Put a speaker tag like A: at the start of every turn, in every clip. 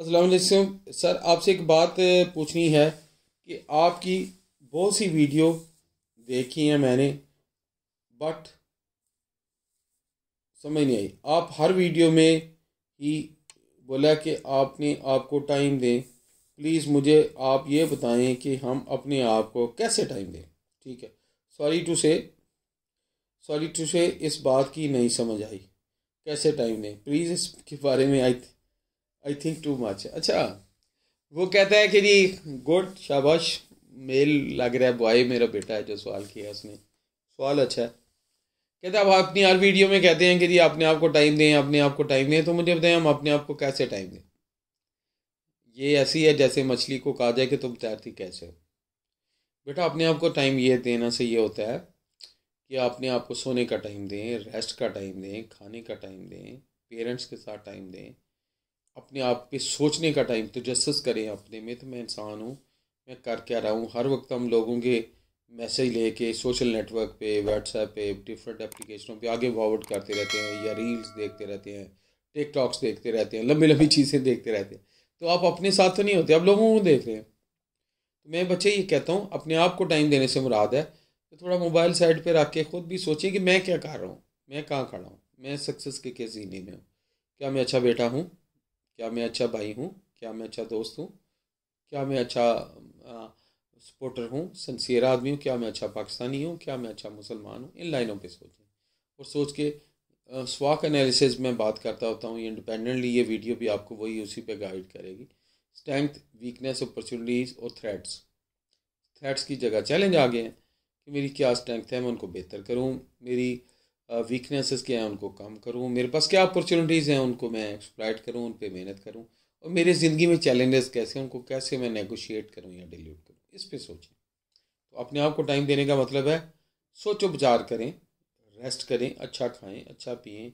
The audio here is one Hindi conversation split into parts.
A: अस्सलाम सर आपसे एक बात पूछनी है कि आपकी बहुत सी वीडियो देखी है मैंने बट समझ नहीं आई आप हर वीडियो में ही बोला कि आपने आपको टाइम दें प्लीज़ मुझे आप ये बताएं कि हम अपने आप को कैसे टाइम दें ठीक है sorry to say sorry to say इस बात की नहीं समझ आई कैसे टाइम दें प्लीज़ इसके बारे में I I think too much अच्छा वो कहता है कि जी गुड शाबाश मेल लग रहा है बॉय मेरा बेटा है जो सवाल किया उसने सवाल अच्छा है कहते आप अपनी हर वीडियो में कहते हैं कि जी अपने आप को टाइम दें अपने आप को टाइम दें तो मुझे बताएं हम अपने आप को कैसे टाइम दें ये ऐसी है जैसे मछली को कहा जाए कि तुम तैरती कैसे हो बेटा अपने आप को टाइम ये देना से ये होता है कि अपने आप को सोने का टाइम दें रेस्ट का टाइम दें खाने का टाइम दें पेरेंट्स के साथ टाइम दें अपने आप पे सोचने का टाइम तजस्स तो करें अपने में तो मैं इंसान हूँ मैं कर क्या रहा हूँ हर वक्त हम लोगों के मैसेज लेके सोशल नेटवर्क पे व्हाट्सएप पे डिफरेंट एप्लीकेशनों पे आगे फॉरवर्ड करते रहते हैं या रील्स देखते रहते हैं टिक टॉक्स देखते रहते हैं लंबी लंबी चीज़ें देखते रहते हैं तो आप अपने साथ तो नहीं होते आप लोगों को देख रहे हैं तो मैं बच्चे ये कहता हूँ अपने आप को टाइम देने से मुराद है तो थोड़ा मोबाइल साइड पर रख के ख़ुद भी सोचें कि मैं क्या कर रहा हूँ मैं कहाँ खड़ा हूँ मैं सक्सेस के किस जीने में हूँ क्या मैं अच्छा बेटा हूँ क्या मैं अच्छा भाई हूँ क्या मैं अच्छा दोस्त हूँ क्या मैं अच्छा सपोर्टर हूँ सन्सियर आदमी हूँ क्या मैं अच्छा पाकिस्तानी हूँ क्या मैं अच्छा मुसलमान हूँ इन लाइनों पर सोचें और सोच के स्वाक एनालिसिस में बात करता होता हूँ इंडिपेंडेंटली ये वीडियो भी आपको वही उसी पे गाइड करेगी स्ट्रेंथ वीकनेस अपॉर्चुनिटीज़ और थ्रेट्स थ्रेट्स की जगह चैलेंज आ गए हैं कि मेरी क्या स्ट्रेंथ है मैं उनको बेहतर करूँ मेरी वीकनेसेस क्या हैं उनको कम करूँ मेरे पास क्या अपॉर्चुनिटीज़ हैं उनको मैं एक्सप्लाइट करूँ उन पर मेहनत करूँ और मेरी ज़िंदगी में चैलेंजेस कैसे हैं उनको कैसे मैं नेगोशिएट करूँ या डिल्यूट करूँ इस पर सोचें तो अपने आप को टाइम देने का मतलब है सोचो विचार करें रेस्ट करें अच्छा खाएं अच्छा पिए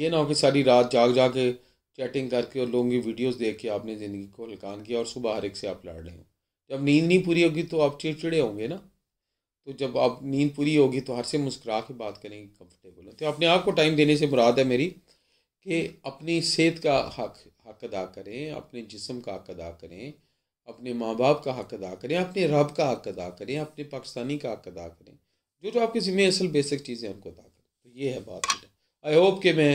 A: ये ना हो कि सारी रात जाग जा के चैटिंग करके और लोगों की वीडियोस देख के आपने ज़िंदगी को हलकान किया और सुबह हर एक से आप लड़ रहे हो जब नींद नहीं पूरी होगी तो आप चिड़चिड़े होंगे ना तो जब आप नींद पूरी होगी तो हर से मुस्कुरा के बात करेंगे कंफर्टेबल हो तो अपने आप को टाइम देने से मुराद है मेरी कि अपनी सेहत का हक हक अदा करें अपने जिसम का हक अदा करें अपने माँ बाप का हक अदा करें अपने रब का हक अदा करें अपने पाकिस्तानी का हक अदा करें जो जो आपके ज़िम्मे असल बेसिक चीज़ें उनको अदा करें तो ये है बात आई होप कि मैं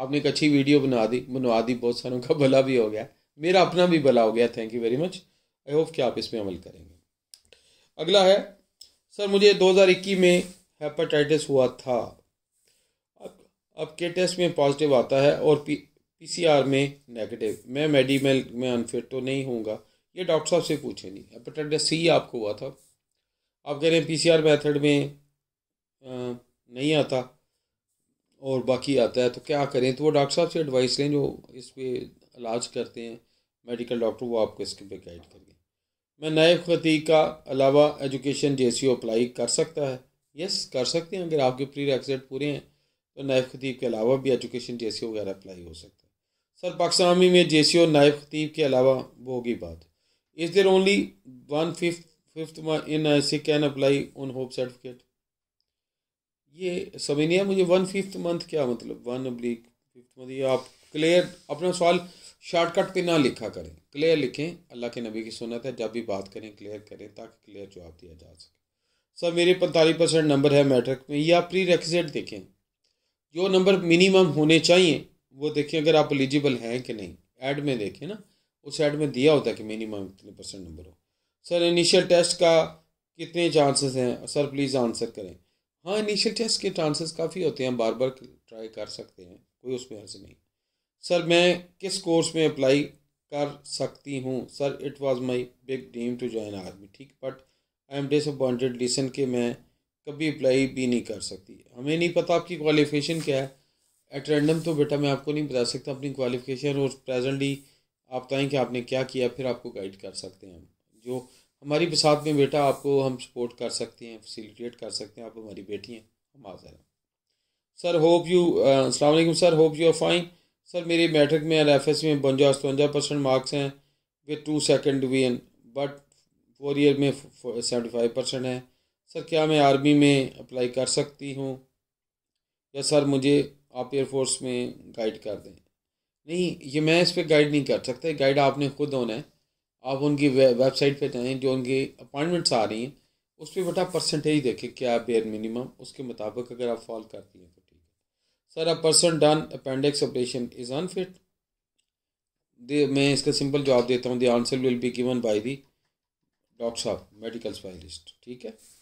A: आपने एक अच्छी वीडियो बना दी बनवा दी बहुत सारों का भला भी हो गया मेरा अपना भी भला हो गया thank you very much I hope कि आप इसमें अमल करेंगे अगला है सर मुझे 2021 में हेपाटाइटिस हुआ था अब अब के टेस्ट में पॉजिटिव आता है और पी सी आर में नेगेटिव मैं मेडिमेल में अनफिट तो नहीं होऊंगा ये डॉक्टर साहब से पूछेंगे हेपाटाइटिस सी आपको हुआ था आप कह रहे हैं पी सी आर मैथड में आ, नहीं आता और बाकी आता है तो क्या करें तो वो डॉक्टर साहब से एडवाइस लें जो इस पर इलाज करते हैं मेडिकल डॉक्टर वो आपको इसके पे गाइड करेंगे मैं नए खती का अलावा एजुकेशन जे सी ओ अप्लाई कर सकता है यस कर सकते हैं अगर आपके प्री रेक्सेट पूरे हैं तो नायब खतीब के अलावा भी एजुकेशन जे सी ओ वगैरह अप्लाई हो सकता है सर पाकिस्तानी में जे सी ओ नायब खतीब के अलावा वो होगी बात is there only one fifth fifth in C can apply on hope certificate ये समझ नहीं है मुझे वन फिफ्थ मंथ क्या मतलब वन अब्लिक फिफ्थ मंथ ये आप क्लियर अपना सवाल शॉर्टकट पे ना लिखा करें क्लियर लिखें अल्लाह के नबी की सुनत है जब भी बात करें क्लियर करें ताकि क्लियर जवाब दिया जा सके सर मेरे पैंतालीस परसेंट नंबर है मैट्रिक में या प्री रेक्जिट देखें जो नंबर मिनिमम होने चाहिए वो देखें अगर आप एलिजिबल हैं कि नहीं एड में देखें ना उस एड में दिया होता है कि मिनिमम इतने परसेंट नंबर हो सर इनिशियल टेस्ट का कितने चांसेस हैं सर प्लीज़ आंसर करें हाँ इनिशियल टेस्ट के चांसेस काफ़ी होते हैं बार बार ट्राई कर सकते हैं कोई उसमें ऐसे नहीं सर मैं किस कोर्स में अप्लाई कर सकती हूँ sir it was my big dream to join army ठीक but I am disappointed listen के मैं कभी अप्लाई भी नहीं कर सकती हमें नहीं पता आपकी क्वालिफिकेशन क्या है एट रैंडम तो बेटा मैं आपको नहीं बता सकता अपनी क्वालिफिकेशन और प्रेजेंटली आप बताएं कि आपने क्या किया फिर आपको गाइड कर सकते हैं हम जो हमारी बसात में बेटा आपको हम सपोर्ट कर सकते हैं फैसिलिटेट कर सकते हैं आप हमारी बेटी हैं हम हाजिर हैं सर होप यू अलैक्म sir hope you are fine sir मेरी मैट्रिक में एल एफ एस में बवंजा सतवंजा परसेंट मार्क्स हैं with two second division but four year में सेवेंटी फाइव परसेंट है सर क्या मैं आर्मी में अप्लाई कर सकती हूँ या सर मुझे आप एयरफोर्स में गाइड कर दें नहीं ये मैं इस पर गाइड नहीं कर सकता गाइड आपने खुद होना है आप उनकी वेबसाइट पे जाएं जो उनकी अपॉइंटमेंट्स आ रही हैं उस पर बेटा परसेंटेज देखें क्या बेयर मिनिमम उसके मुताबिक अगर आप फॉल करती हैं तो sir a person done appendix operation is unfit मैं इसका सिंपल जवाब देता हूँ the answer will be given by the doctor साहब मेडिकल स्पाइलिस्ट ठीक है